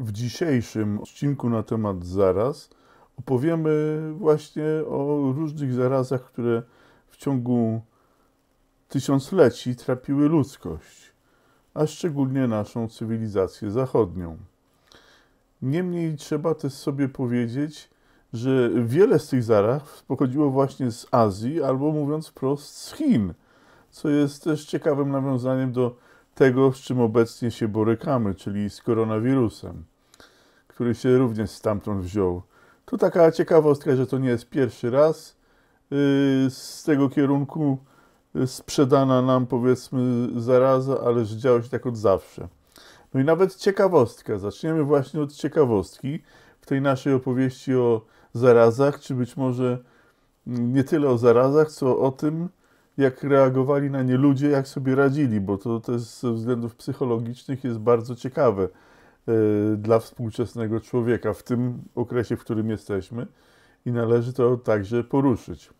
W dzisiejszym odcinku na temat zaraz opowiemy właśnie o różnych zarazach, które w ciągu tysiącleci trapiły ludzkość, a szczególnie naszą cywilizację zachodnią. Niemniej trzeba też sobie powiedzieć, że wiele z tych zaraz pochodziło właśnie z Azji, albo mówiąc wprost z Chin, co jest też ciekawym nawiązaniem do tego, z czym obecnie się borykamy, czyli z koronawirusem który się również stamtąd wziął. Tu taka ciekawostka, że to nie jest pierwszy raz yy, z tego kierunku yy, sprzedana nam powiedzmy zaraza, ale że działo się tak od zawsze. No i nawet ciekawostka. Zaczniemy właśnie od ciekawostki w tej naszej opowieści o zarazach, czy być może mm, nie tyle o zarazach, co o tym, jak reagowali na nie ludzie, jak sobie radzili, bo to też ze względów psychologicznych jest bardzo ciekawe. E, dla współczesnego człowieka w tym okresie, w którym jesteśmy i należy to także poruszyć.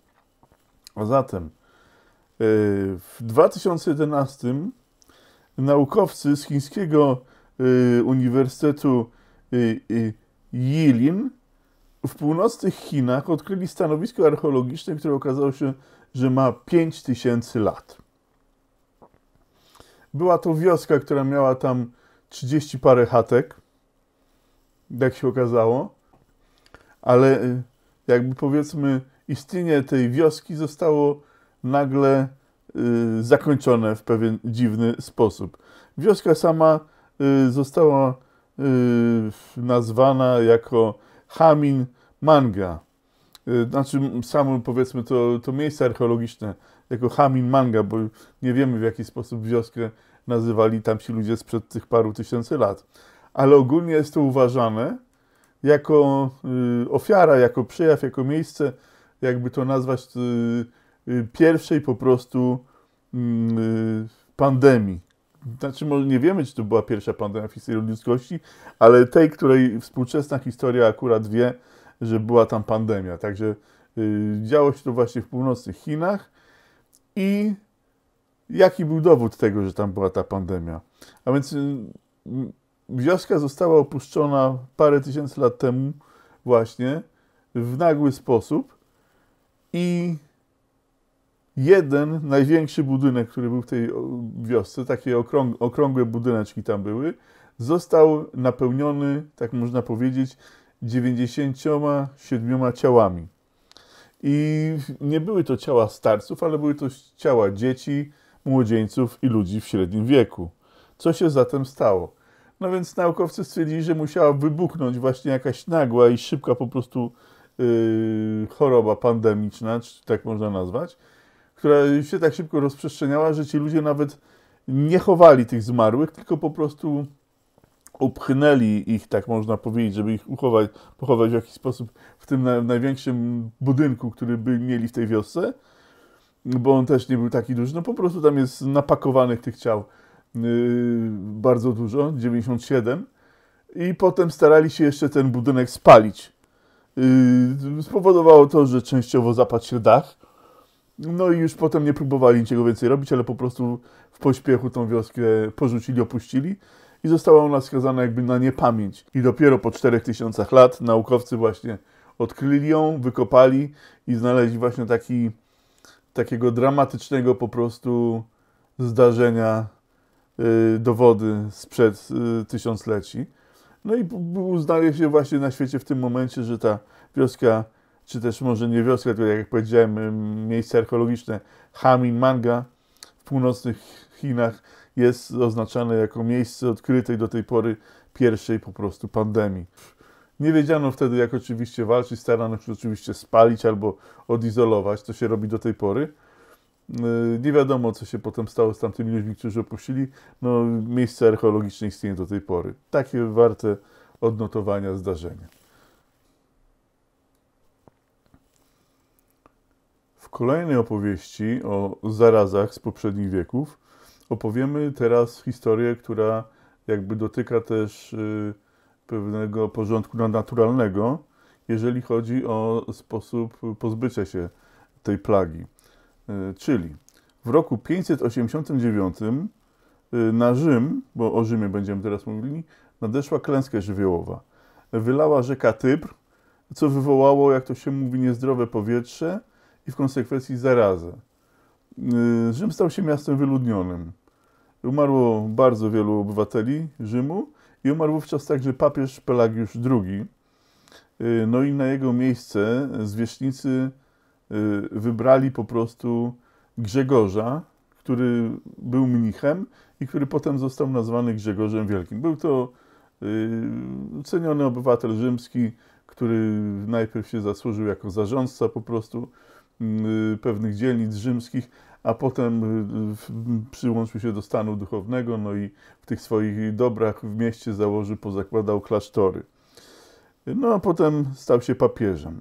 A zatem e, w 2011 naukowcy z chińskiego e, Uniwersytetu Yilin w północnych Chinach odkryli stanowisko archeologiczne, które okazało się, że ma 5000 lat. Była to wioska, która miała tam 30 parę chatek, jak się okazało, ale y, jakby powiedzmy istnienie tej wioski zostało nagle y, zakończone w pewien dziwny sposób. Wioska sama y, została y, nazwana jako Hamin Manga. Y, znaczy, samo powiedzmy to, to miejsce archeologiczne jako Hamin Manga, bo nie wiemy w jaki sposób wioskę nazywali tamci ludzie sprzed tych paru tysięcy lat. Ale ogólnie jest to uważane jako y, ofiara, jako przejaw, jako miejsce, jakby to nazwać, y, y, pierwszej po prostu mm, pandemii. Znaczy, może nie wiemy, czy to była pierwsza pandemia w historii ludzkości, ale tej, której współczesna historia akurat wie, że była tam pandemia. Także działo się to właśnie w północnych Chinach i jaki był dowód tego, że tam była ta pandemia. A więc y, wioska została opuszczona parę tysięcy lat temu właśnie w nagły sposób i jeden największy budynek, który był w tej wiosce, takie okrąg okrągłe budyneczki tam były, został napełniony, tak można powiedzieć, 97 ciałami. I nie były to ciała starców, ale były to ciała dzieci, młodzieńców i ludzi w średnim wieku. Co się zatem stało? No więc naukowcy stwierdzili, że musiała wybuchnąć właśnie jakaś nagła i szybka po prostu yy, choroba pandemiczna, czy tak można nazwać, która się tak szybko rozprzestrzeniała, że ci ludzie nawet nie chowali tych zmarłych, tylko po prostu upchnęli ich, tak można powiedzieć, żeby ich uchować, pochować w jakiś sposób w tym na, największym budynku, który by mieli w tej wiosce bo on też nie był taki duży. No po prostu tam jest napakowanych tych ciał yy, bardzo dużo, 97. I potem starali się jeszcze ten budynek spalić. Yy, spowodowało to, że częściowo zapadł się dach. No i już potem nie próbowali niczego więcej robić, ale po prostu w pośpiechu tą wioskę porzucili, opuścili i została ona skazana jakby na niepamięć. I dopiero po 4000 lat naukowcy właśnie odkryli ją, wykopali i znaleźli właśnie taki takiego dramatycznego po prostu zdarzenia y, dowody sprzed y, tysiącleci. No i uznaje się właśnie na świecie w tym momencie, że ta wioska, czy też może nie wioska, tylko jak powiedziałem, miejsce archeologiczne Hamin Manga w północnych Chinach jest oznaczane jako miejsce odkrytej do tej pory pierwszej po prostu pandemii. Nie wiedziano wtedy, jak oczywiście walczyć, starano się oczywiście spalić albo odizolować, co się robi do tej pory. Yy, nie wiadomo, co się potem stało z tamtymi ludźmi, którzy opuścili. No, miejsce archeologiczne istnieje do tej pory. Takie warte odnotowania zdarzenie. W kolejnej opowieści o zarazach z poprzednich wieków opowiemy teraz historię, która jakby dotyka też. Yy, pewnego porządku naturalnego, jeżeli chodzi o sposób pozbycia się tej plagi. E, czyli w roku 589 e, na Rzym, bo o Rzymie będziemy teraz mówili, nadeszła klęska żywiołowa. Wylała rzeka Typr, co wywołało, jak to się mówi, niezdrowe powietrze i w konsekwencji zarazę. E, Rzym stał się miastem wyludnionym. Umarło bardzo wielu obywateli Rzymu, i umarł wówczas także papież Pelagiusz II. Y, no i na jego miejsce zwierzchnicy y, wybrali po prostu Grzegorza, który był mnichem i który potem został nazwany Grzegorzem Wielkim. Był to y, ceniony obywatel rzymski, który najpierw się zasłużył jako zarządca po prostu pewnych dzielnic rzymskich, a potem y, przyłączył się do stanu duchownego, no i w tych swoich dobrach w mieście założył, pozakładał klasztory. No a potem stał się papieżem.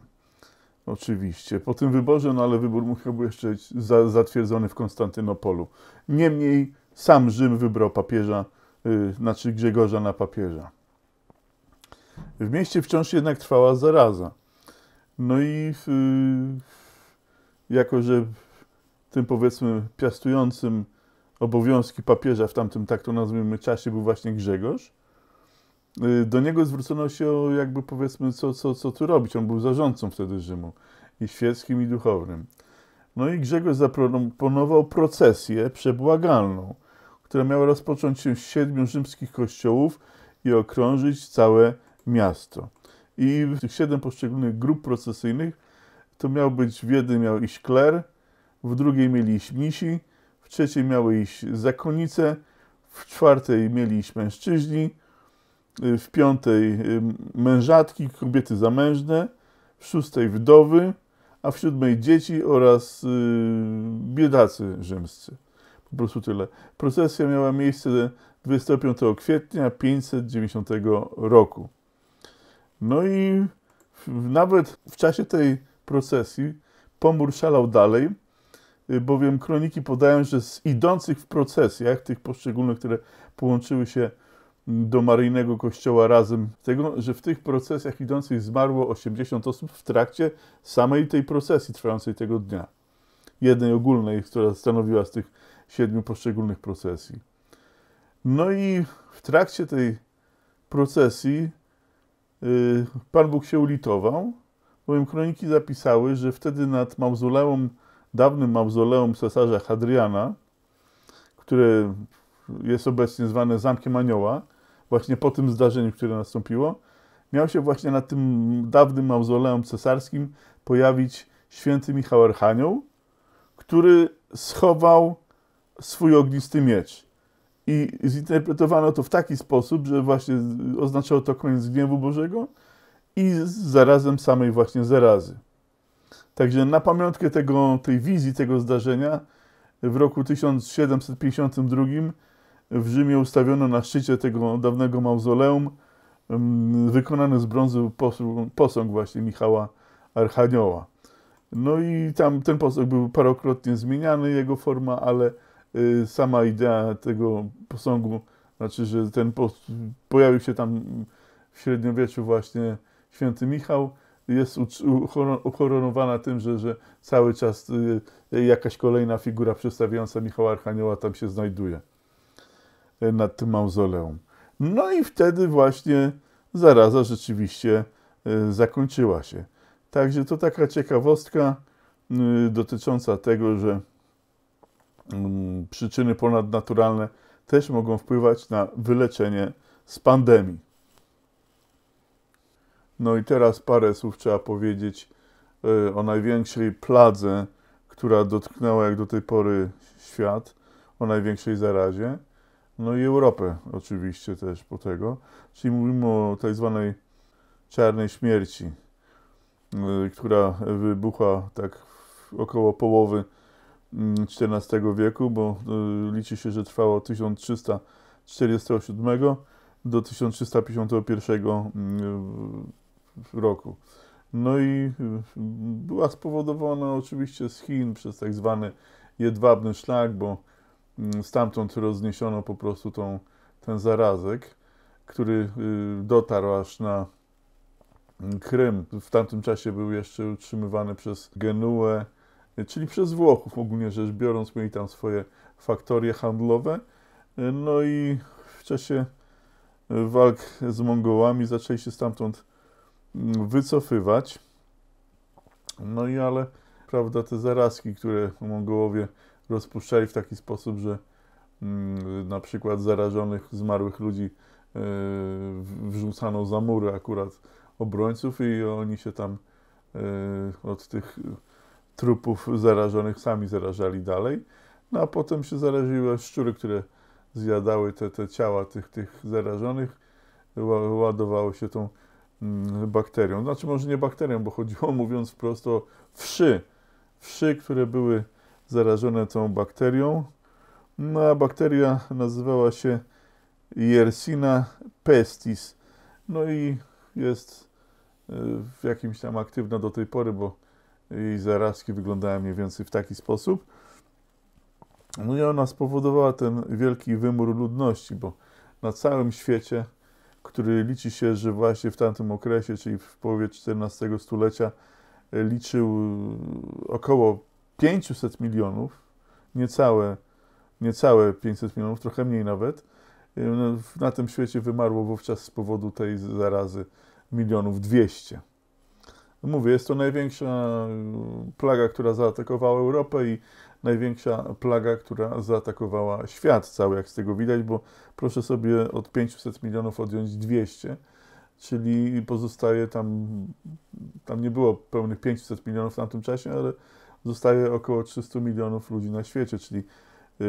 Oczywiście, po tym wyborze, no ale wybór musiał był jeszcze za, zatwierdzony w Konstantynopolu. Niemniej sam Rzym wybrał papieża, yy, znaczy Grzegorza na papieża. W mieście wciąż jednak trwała zaraza. No i yy, jako, że tym powiedzmy piastującym obowiązki papieża w tamtym, tak to nazwijmy, czasie był właśnie Grzegorz. Y, do niego zwrócono się o jakby powiedzmy, co, co, co tu robić. On był zarządcą wtedy Rzymu i świeckim, i duchownym. No i Grzegorz zaproponował procesję przebłagalną, która miała rozpocząć się z siedmiu rzymskich kościołów i okrążyć całe miasto. I tych siedem poszczególnych grup procesyjnych to miał być w jednym miał iść kler, w drugiej mieli iść w trzeciej miały iść zakonnice, w czwartej mieli iść mężczyźni, y, w piątej y, mężatki, kobiety zamężne, w szóstej wdowy, a w siódmej dzieci oraz y, biedacy rzymscy. Po prostu tyle. Procesja miała miejsce 25 kwietnia 590 roku. No i nawet w czasie tej procesji pomór szalał dalej, Y, bowiem kroniki podają, że z idących w procesjach, tych poszczególnych, które połączyły się mm, do Maryjnego Kościoła razem, tego, że w tych procesjach idących zmarło 80 osób w trakcie samej tej procesji trwającej tego dnia. Jednej ogólnej, która stanowiła z tych siedmiu poszczególnych procesji. No i w trakcie tej procesji y, Pan Bóg się ulitował, bowiem kroniki zapisały, że wtedy nad mauzoleum dawnym mauzoleum cesarza Hadriana, które jest obecnie zwane Zamkiem Anioła, właśnie po tym zdarzeniu, które nastąpiło, miał się właśnie na tym dawnym mauzoleum cesarskim pojawić święty Michał Archanioł, który schował swój ognisty miecz. I zinterpretowano to w taki sposób, że właśnie oznaczało to koniec gniewu Bożego i zarazem samej właśnie zarazy. Także na pamiątkę tego, tej wizji tego zdarzenia w roku 1752 w Rzymie ustawiono na szczycie tego dawnego mauzoleum mm, wykonany z brązu posąg, posąg właśnie Michała Archanioła. No i tam ten posąg był parokrotnie zmieniany, jego forma, ale y, sama idea tego posągu, znaczy, że ten pojawił się tam w średniowieczu właśnie święty Michał, jest uchoronowana tym, że, że cały czas y, y, jakaś kolejna figura przedstawiająca Michała Archanioła tam się znajduje y, nad tym mauzoleum. No i wtedy właśnie zaraza rzeczywiście zakończyła się. Także to taka ciekawostka dotycząca tego, że mm, przyczyny ponadnaturalne też mogą wpływać na wyleczenie z pandemii. No i teraz parę słów trzeba powiedzieć e, o największej pladze, która dotknęła jak do tej pory świat, o największej zarazie, no i Europę oczywiście też po tego. Czyli mówimy o tak zwanej czarnej śmierci, e, która wybuchła tak około połowy XIV mm, wieku, bo e, liczy się, że trwało od 1347 do 1351 roku. No i y, była spowodowana oczywiście z Chin przez tak zwany jedwabny szlak, bo mm, stamtąd rozniesiono po prostu tą, ten zarazek, który y, dotarł aż na mm, Krym. W tamtym czasie był jeszcze utrzymywany przez Genuę, y, czyli przez Włochów ogólnie rzecz biorąc. Mieli tam swoje faktorie handlowe. No i w czasie walk z Mongołami zaczęli się stamtąd wycofywać. No i ale, prawda, te zarazki, które Mongołowie rozpuszczali w taki sposób, że mm, na przykład zarażonych, zmarłych ludzi e, wrzucano za mury akurat obrońców i oni się tam e, od tych trupów zarażonych sami zarażali dalej. No a potem się zaraziły szczury, które zjadały te, te ciała tych, tych zarażonych, ładowały się tą Mm, bakterią. Znaczy może nie bakterią, bo chodziło mówiąc wprost o wszy. Wszy, które były zarażone tą bakterią. No a bakteria nazywała się Yersina pestis. No i jest w y, jakimś tam aktywna do tej pory, bo jej zarazki wyglądają mniej więcej w taki sposób. No i ona spowodowała ten wielki wymór ludności, bo na całym świecie który liczy się, że właśnie w tamtym okresie, czyli w połowie XIV stulecia, e, liczył około 500 milionów, niecałe, niecałe 500 milionów, trochę mniej nawet. E, no, na tym świecie wymarło wówczas z powodu tej zarazy milionów 200. Mówię, jest to największa e, plaga, która zaatakowała Europę i największa plaga, która zaatakowała świat cały, jak z tego widać, bo proszę sobie od 500 milionów odjąć 200, czyli pozostaje tam, tam nie było pełnych 500 milionów w tamtym czasie, ale zostaje około 300 milionów ludzi na świecie, czyli e,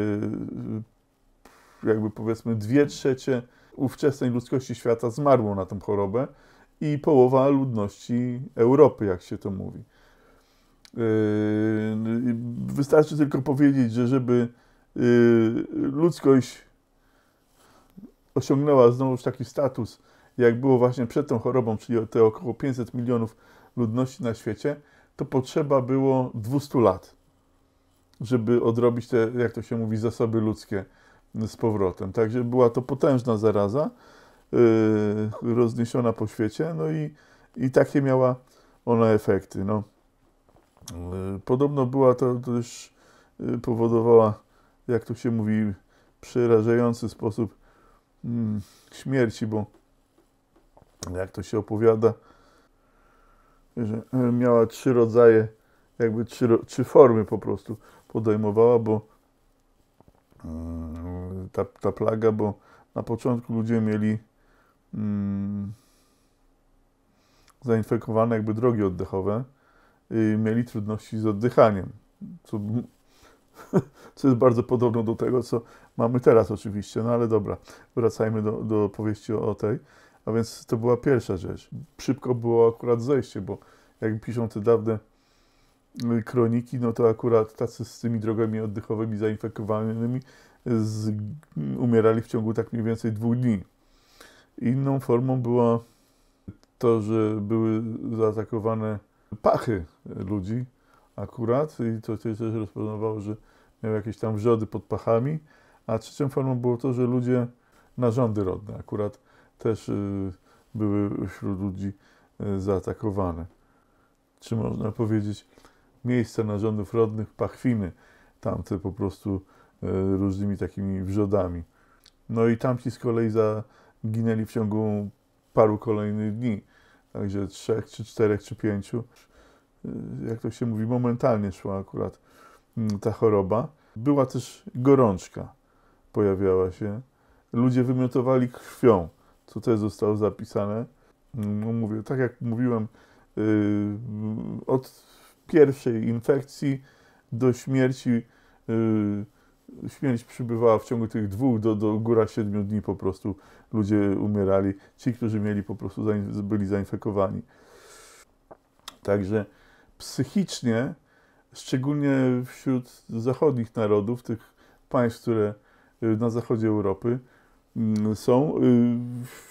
jakby powiedzmy dwie trzecie ówczesnej ludzkości świata zmarło na tą chorobę i połowa ludności Europy, jak się to mówi. Yy, wystarczy tylko powiedzieć, że żeby yy, ludzkość osiągnęła znowu taki status, jak było właśnie przed tą chorobą, czyli te około 500 milionów ludności na świecie, to potrzeba było 200 lat, żeby odrobić te, jak to się mówi, zasoby ludzkie z powrotem. Także była to potężna zaraza. Y, rozniesiona po świecie, no i, i takie miała ona efekty. No. Y, podobno była to, też y, powodowała, jak to się mówi, przerażający sposób mm, śmierci, bo jak to się opowiada, że e, miała trzy rodzaje, jakby trzy, trzy formy po prostu podejmowała, bo mm, ta, ta plaga, bo na początku ludzie mieli Mm, zainfekowane jakby drogi oddechowe mieli trudności z oddychaniem, co, co, jest bardzo podobne do tego, co mamy teraz oczywiście, no ale dobra, wracajmy do, do opowieści o, o tej. A więc to była pierwsza rzecz. Szybko było akurat zejście, bo jak piszą te dawne y, kroniki, no to akurat tacy z tymi drogami oddechowymi zainfekowanymi z, umierali w ciągu tak mniej więcej dwóch dni. Inną formą było to, że były zaatakowane pachy ludzi akurat i to też rozpoznawało, że miał jakieś tam wrzody pod pachami, a trzecią formą było to, że ludzie narządy rodne akurat też y, były wśród ludzi y, zaatakowane. Czy można powiedzieć, miejsca narządów rodnych, pachwiny, tamte po prostu y, różnymi takimi wrzodami. No i tamci z kolei za, ginęli w ciągu paru kolejnych dni. Także trzech, czy czterech, czy pięciu. Y, jak to się mówi, momentalnie szła akurat mm, ta choroba. Była też gorączka, pojawiała się. Ludzie wymiotowali krwią, co też zostało zapisane. Mm, no mówię, tak jak mówiłem, y, od pierwszej infekcji do śmierci y, śmierć przybywała w ciągu tych dwóch do, do góra siedmiu dni po prostu ludzie umierali, ci, którzy mieli po prostu zain, byli zainfekowani. Także psychicznie, szczególnie wśród zachodnich narodów, tych państw, które y, na zachodzie Europy mm, są, y,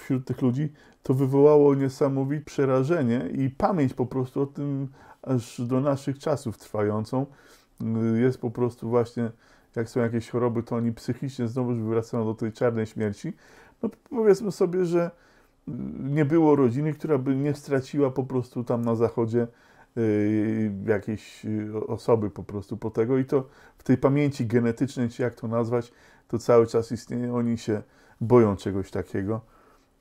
wśród tych ludzi, to wywołało niesamowite przerażenie i pamięć po prostu o tym aż do naszych czasów trwającą y, jest po prostu właśnie jak są jakieś choroby, to oni psychicznie znowu wracają do tej czarnej śmierci. No powiedzmy sobie, że y, nie było rodziny, która by nie straciła po prostu tam na zachodzie y, jakiejś y, osoby po prostu po tego i to w tej pamięci genetycznej, czy jak to nazwać, to cały czas istnieje. Oni się boją czegoś takiego,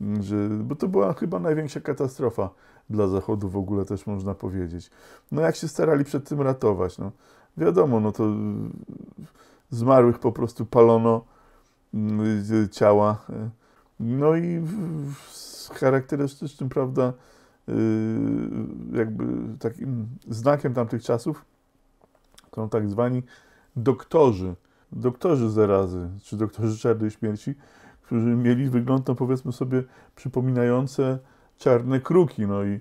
mm, że, bo to była chyba największa katastrofa dla Zachodu w ogóle też można powiedzieć. No jak się starali przed tym ratować? No, wiadomo, no to zmarłych po prostu palono mm, ciała. E. No i charakterystycznym, prawda, y, jakby takim znakiem tamtych czasów są tak zwani doktorzy, doktorzy zarazy, czy doktorzy czarnej śmierci, którzy mieli wygląd, no powiedzmy sobie, przypominające czarne kruki. No i...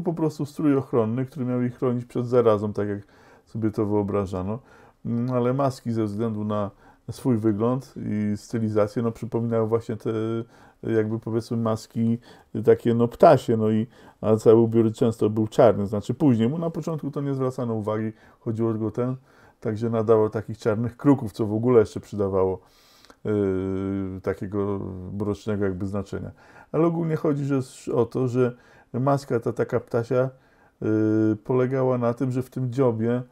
był po prostu strój ochronny, który miał ich chronić przed zarazą, tak jak sobie to wyobrażano. Mm, ale maski ze względu na swój wygląd i stylizację, no przypominały właśnie te jakby powiedzmy maski takie no ptasie, no i a cały ubiór często był czarny, znaczy później mu na początku to nie zwracano uwagi, chodziło tylko ten, także nadawał takich czarnych kruków, co w ogóle jeszcze przydawało yy, takiego mrocznego jakby znaczenia. Ale ogólnie chodzi o to, że maska ta taka ptasia yy, polegała na tym, że w tym dziobie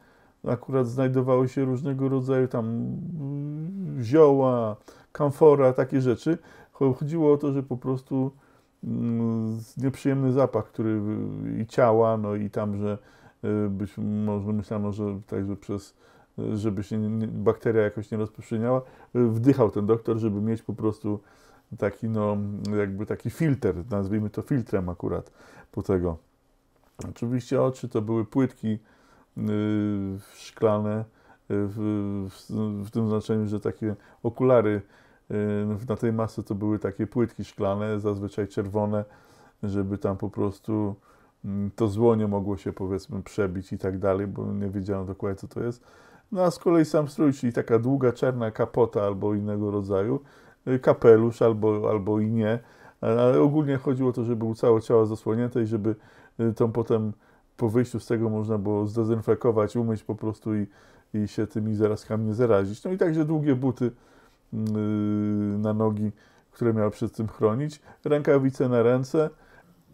akurat znajdowały się różnego rodzaju tam y, zioła, kamfora, takie rzeczy. Chodziło o to, że po prostu yy, nieprzyjemny zapach, który y, i ciała, no i tam, że y, być może myślano, że także przez żeby się bakteria jakoś nie rozprzestrzeniała, wdychał ten doktor, żeby mieć po prostu taki, no, jakby taki filtr, nazwijmy to filtrem akurat po tego. Oczywiście oczy to były płytki yy, szklane, yy, w, w, tym znaczeniu, że takie okulary yy, na tej masce to były takie płytki szklane, zazwyczaj czerwone, żeby tam po prostu mm, to zło nie mogło się powiedzmy przebić i tak dalej, bo nie wiedziałem dokładnie co to jest. No a z kolei sam strój, czyli taka długa czarna kapota albo innego rodzaju, kapelusz albo, albo i nie. Ale ogólnie chodziło o to, żeby było całe ciało zasłonięte i żeby y, tą potem po wyjściu z tego można było zdezynfekować, umyć po prostu i, i się tymi zarazkami nie zarazić. No i także długie buty yy, na nogi, które miały przed tym chronić, rękawice na ręce.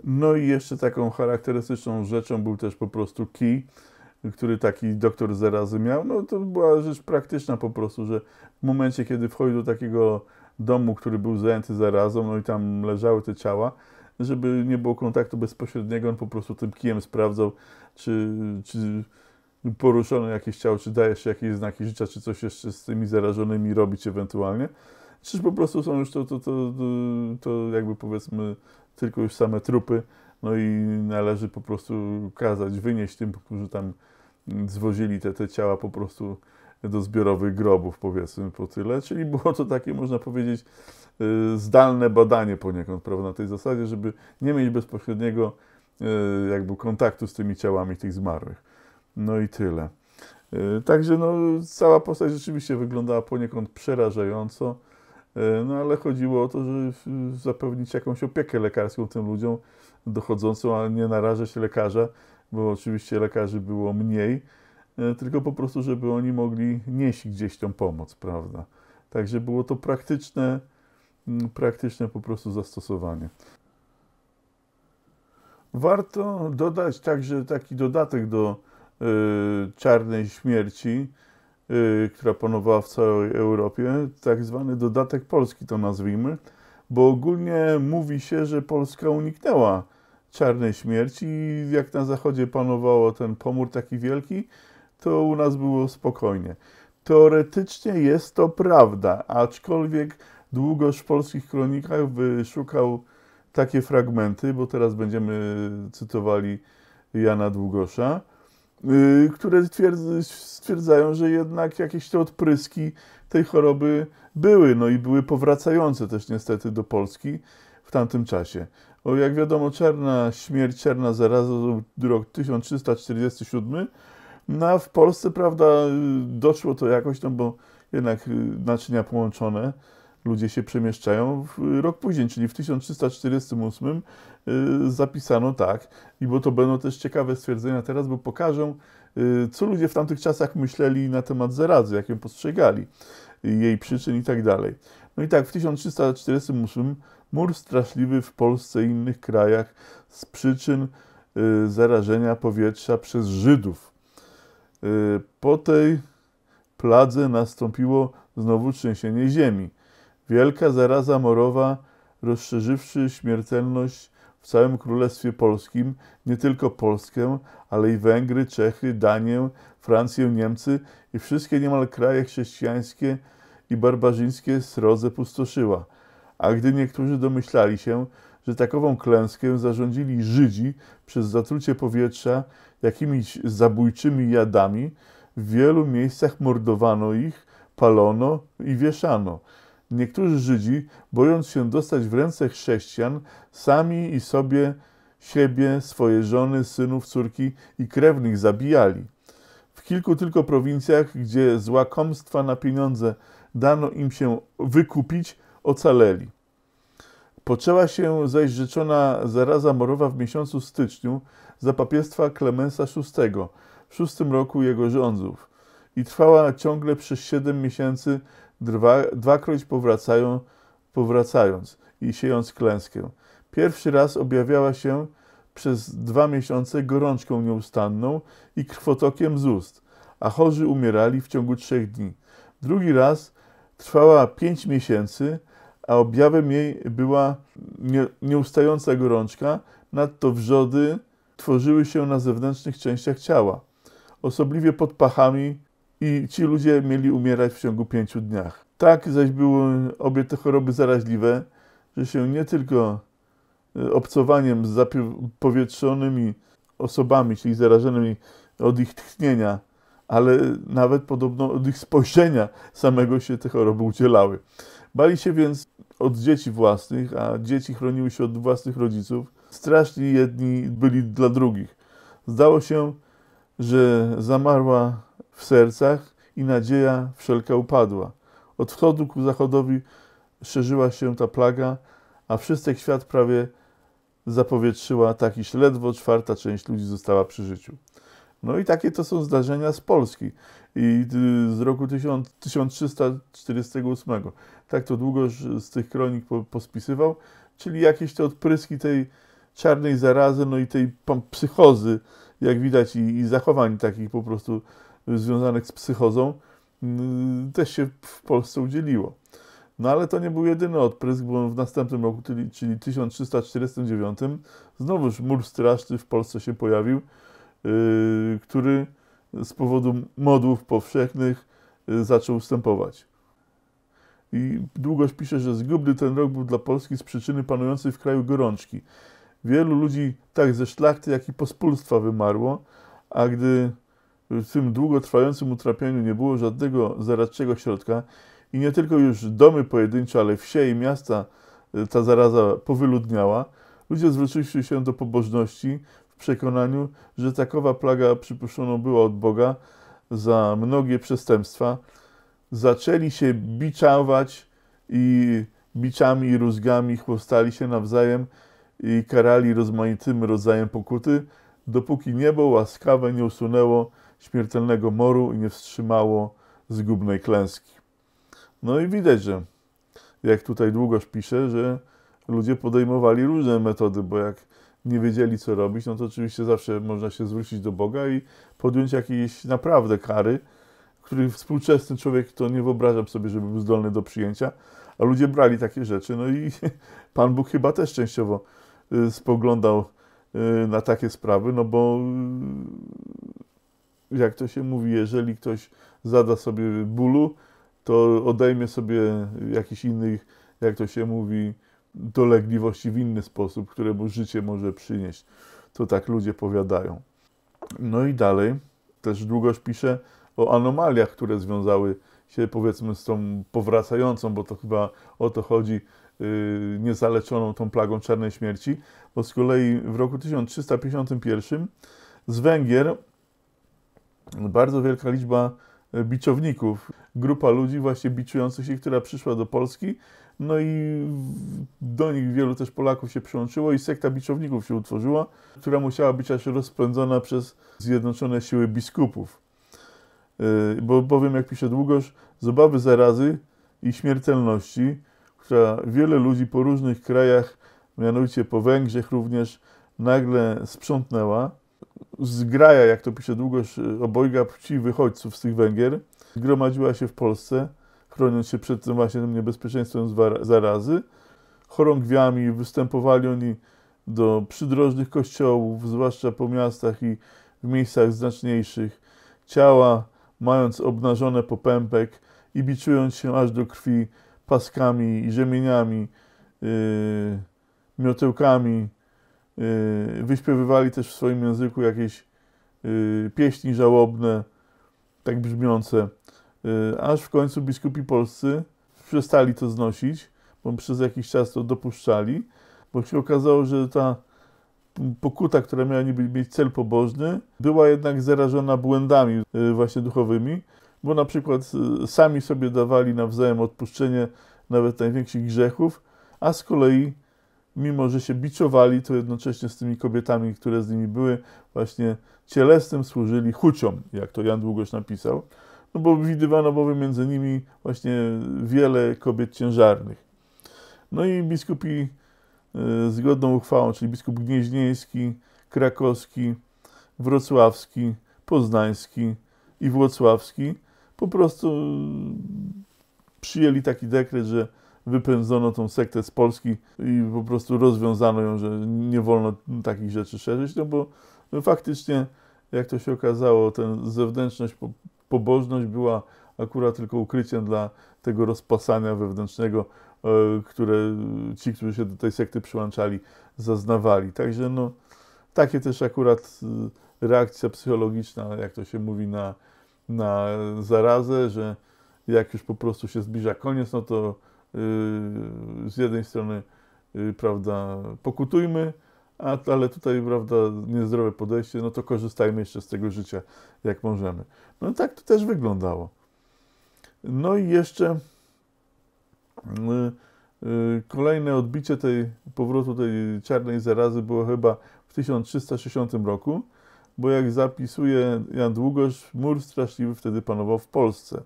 No i jeszcze taką charakterystyczną rzeczą był też po prostu kij, który taki doktor zarazy miał. No to była rzecz praktyczna po prostu, że w momencie, kiedy wchodzi do takiego domu, który był zajęty zarazą, no i tam leżały te ciała. Żeby nie było kontaktu bezpośredniego, on po prostu tym kijem sprawdzał, czy, czy poruszono jakieś ciało, czy daje się jakieś znaki życia, czy coś jeszcze z tymi zarażonymi robić ewentualnie. Czyż po prostu są już to, to, to, to, jakby powiedzmy tylko już same trupy, no i należy po prostu kazać, wynieść tym, którzy tam zwozili te, te ciała po prostu do zbiorowych grobów, powiedzmy po tyle. Czyli było to takie, można powiedzieć, y, zdalne badanie poniekąd, prawda, na tej zasadzie, żeby nie mieć bezpośredniego y, jakby kontaktu z tymi ciałami tych zmarłych. No i tyle. Y, także no, cała postać rzeczywiście wyglądała poniekąd przerażająco, no ale chodziło o to, żeby zapewnić jakąś opiekę lekarską tym ludziom dochodzącą, a nie narażać lekarza, bo oczywiście lekarzy było mniej E, tylko po prostu, żeby oni mogli nieść gdzieś tą pomoc, prawda? Także było to praktyczne, praktyczne po prostu zastosowanie. Warto dodać także taki dodatek do y, czarnej śmierci, y, która panowała w całej Europie, tak zwany dodatek Polski to nazwijmy, bo ogólnie mówi się, że Polska uniknęła czarnej śmierci i jak na zachodzie panowało ten pomór taki wielki, to u nas było spokojnie. Teoretycznie jest to prawda, aczkolwiek długoż w polskich kronikach wyszukał takie fragmenty, bo teraz będziemy cytowali Jana Długosza, y, które stwierdzają, że jednak jakieś te odpryski tej choroby były, no i były powracające też niestety do Polski w tamtym czasie. bo jak wiadomo, czarna śmierć, czarna zaraza, rok 1347, no a w Polsce, prawda, doszło to jakoś, no bo jednak y, naczynia połączone, ludzie się przemieszczają w rok później, czyli w 1348 y, zapisano tak, i bo to będą też ciekawe stwierdzenia teraz, bo pokażą, y, co ludzie w tamtych czasach myśleli na temat zarazy, jak ją postrzegali, jej przyczyn i tak dalej. No i tak, w 1348 mur straszliwy w Polsce i innych krajach z przyczyn zarażenia powietrza przez Żydów Y, po tej pladze nastąpiło znowu trzęsienie ziemi. Wielka zaraza morowa, rozszerzywszy śmiertelność w całym Królestwie Polskim, nie tylko Polskę, ale i Węgry, Czechy, Danię, Francję, Niemcy i wszystkie niemal kraje chrześcijańskie i barbarzyńskie srodze pustoszyła. A gdy niektórzy domyślali się, że takową klęskę zarządzili Żydzi przez zatrucie powietrza jakimiś zabójczymi jadami. W wielu miejscach mordowano ich, palono i wieszano. Niektórzy Żydzi, bojąc się dostać w ręce chrześcijan, sami i sobie siebie, swoje żony, synów, córki i krewnych zabijali. W kilku tylko prowincjach, gdzie z łakomstwa na pieniądze dano im się wykupić, ocaleli. Poczęła się zaś rzeczona zaraza morowa w miesiącu styczniu za papiestwa Klemensa VI w szóstym roku jego rządów i trwała ciągle przez siedem miesięcy, dwa, dwakroć powracają, powracając i siejąc klęskę. Pierwszy raz objawiała się przez dwa miesiące gorączką nieustanną i krwotokiem z ust, a chorzy umierali w ciągu trzech dni. Drugi raz trwała pięć miesięcy, a objawem jej była nie, nieustająca gorączka, nadto wrzody tworzyły się na zewnętrznych częściach ciała, osobliwie pod pachami i ci ludzie mieli umierać w ciągu pięciu dniach. Tak zaś były obie te choroby zaraźliwe, że się nie tylko e, obcowaniem z zapowietrzonymi osobami, czyli zarażonymi od ich tchnienia, ale nawet podobno od ich spojrzenia samego się te choroby udzielały. Bali się więc od dzieci własnych, a dzieci chroniły się od własnych rodziców. straszli jedni byli dla drugich. Zdało się, że zamarła w sercach i nadzieja wszelka upadła. Od wschodu ku zachodowi szerzyła się ta plaga, a wszystek świat prawie zapowietrzyła, tak iż ledwo czwarta część ludzi została przy życiu. No i takie to są zdarzenia z Polski i y, z roku 1348. Tak to długo z tych kronik pospisywał, czyli jakieś te odpryski tej czarnej zarazy, no i tej psychozy, jak widać, i, i zachowań takich po prostu y, związanych z psychozą, y, też się w Polsce udzieliło. No ale to nie był jedyny odprysk, bo w następnym roku, czyli 1349, znowuż mur straszny w Polsce się pojawił, Y, który z powodu modłów powszechnych y, zaczął ustępować. I Długoś pisze, że zgubny ten rok był dla Polski z przyczyny panującej w kraju gorączki. Wielu ludzi tak ze szlachty, jak i pospólstwa wymarło, a gdy w tym długotrwającym utrapieniu nie było żadnego zaradczego środka i nie tylko już domy pojedyncze, ale wsie i miasta y, ta zaraza powyludniała, ludzie zwrócili się do pobożności, przekonaniu, że takowa plaga przypuszczoną była od Boga za mnogie przestępstwa, zaczęli się biczować i biczami i rózgami chłostali się nawzajem i karali rozmaitym rodzajem pokuty, dopóki niebo łaskawe nie usunęło śmiertelnego moru i nie wstrzymało zgubnej klęski. No i widać, że jak tutaj długoż pisze, że ludzie podejmowali różne metody, bo jak nie wiedzieli, co robić, no to oczywiście zawsze można się zwrócić do Boga i podjąć jakieś naprawdę kary, których współczesny człowiek to nie wyobrażam sobie, żeby był zdolny do przyjęcia, a ludzie brali takie rzeczy. No i Pan Bóg chyba też częściowo y, spoglądał y, na takie sprawy, no bo y, jak to się mówi, jeżeli ktoś zada sobie bólu, to odejmie sobie jakiś innych, jak to się mówi, dolegliwości w inny sposób, któremu życie może przynieść. To tak ludzie powiadają. No i dalej też długość pisze o anomaliach, które związały się powiedzmy z tą powracającą, bo to chyba o to chodzi, yy, niezaleczoną tą plagą czarnej śmierci, bo z kolei w roku 1351 z Węgier bardzo wielka liczba biczowników, grupa ludzi właśnie biczujących się, która przyszła do Polski no i do nich wielu też Polaków się przyłączyło i sekta biczowników się utworzyła, która musiała być aż rozpędzona przez Zjednoczone Siły Biskupów. Y, bo bowiem, jak pisze Długosz, z obawy zarazy i śmiertelności, która wiele ludzi po różnych krajach, mianowicie po Węgrzech również, nagle sprzątnęła, zgraja, jak to pisze Długosz, y, obojga płci wychodźców z tych Węgier, zgromadziła się w Polsce – chroniąc się przed tym właśnie niebezpieczeństwem zarazy. Chorągwiami występowali oni do przydrożnych kościołów, zwłaszcza po miastach i w miejscach znaczniejszych. Ciała, mając obnażone popępek i biczując się aż do krwi paskami i rzemieniami, yy, miotełkami, yy, wyśpiewywali też w swoim języku jakieś yy, pieśni żałobne, tak brzmiące. Y, aż w końcu biskupi polscy przestali to znosić, bo przez jakiś czas to dopuszczali, bo się okazało, że ta pokuta, która miała niby mieć cel pobożny, była jednak zarażona błędami y, właśnie duchowymi, bo na przykład y, sami sobie dawali nawzajem odpuszczenie nawet największych grzechów, a z kolei mimo, że się biczowali, to jednocześnie z tymi kobietami, które z nimi były, właśnie cielesnym służyli chuciom, jak to Jan Długoś napisał no bo widywano bowiem między nimi właśnie wiele kobiet ciężarnych. No i biskupi e, zgodną uchwałą, czyli biskup gnieźnieński, krakowski, wrocławski, poznański i włocławski, po prostu e, przyjęli taki dekret, że wypędzono tą sektę z Polski i po prostu rozwiązano ją, że nie wolno takich rzeczy szerzyć, no bo no faktycznie, jak to się okazało, ten zewnętrzność pobożność była akurat tylko ukryciem dla tego rozpasania wewnętrznego, e, które ci, którzy się do tej sekty przyłączali, zaznawali. Także no, takie też akurat e, reakcja psychologiczna, jak to się mówi, na, na zarazę, że jak już po prostu się zbliża koniec, no to e, z jednej strony, prawda, pokutujmy, a, ale tutaj, prawda, niezdrowe podejście, no to korzystajmy jeszcze z tego życia, jak możemy. No i tak to też wyglądało. No i jeszcze y, y, kolejne odbicie tej powrotu tej czarnej zarazy było chyba w 1360 roku, bo jak zapisuje Jan Długosz, mur straszliwy wtedy panował w Polsce.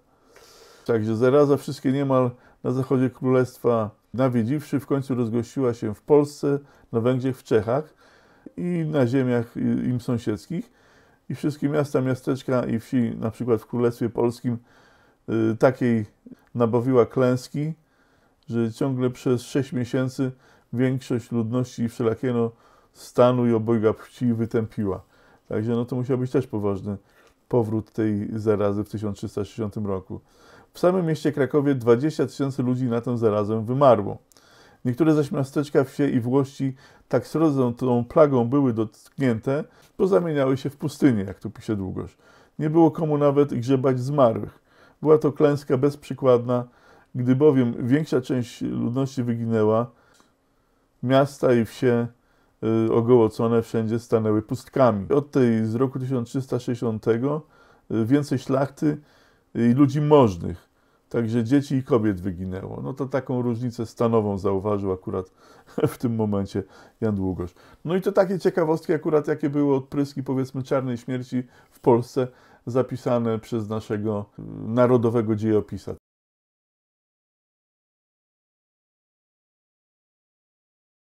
Także zaraza wszystkie niemal na zachodzie królestwa nawiedziwszy, w końcu rozgościła się w Polsce, na Węgrzech, w Czechach i na ziemiach im sąsiedzkich. I wszystkie miasta, miasteczka i wsi, na przykład w Królestwie Polskim, y, takiej nabawiła klęski, że ciągle przez 6 miesięcy większość ludności wszelakiego stanu i obojga płci wytępiła. Także no to musiał być też poważny powrót tej zarazy w 1360 roku. W samym mieście Krakowie 20 tysięcy ludzi na tę zarazę wymarło. Niektóre zaś miasteczka, wsie i włości tak srodzą tą plagą były dotknięte, pozamieniały się w pustynię, jak tu pisze Długosz. Nie było komu nawet grzebać zmarłych. Była to klęska bezprzykładna, gdy bowiem większa część ludności wyginęła, miasta i wsie Y, ogołocone wszędzie stanęły pustkami. Od tej z roku 1360 y, więcej szlachty y, i ludzi możnych. Także dzieci i kobiet wyginęło. No to taką różnicę stanową zauważył akurat w tym momencie Jan Długosz. No i to takie ciekawostki akurat, jakie były odpryski powiedzmy czarnej śmierci w Polsce zapisane przez naszego narodowego dziejopisa.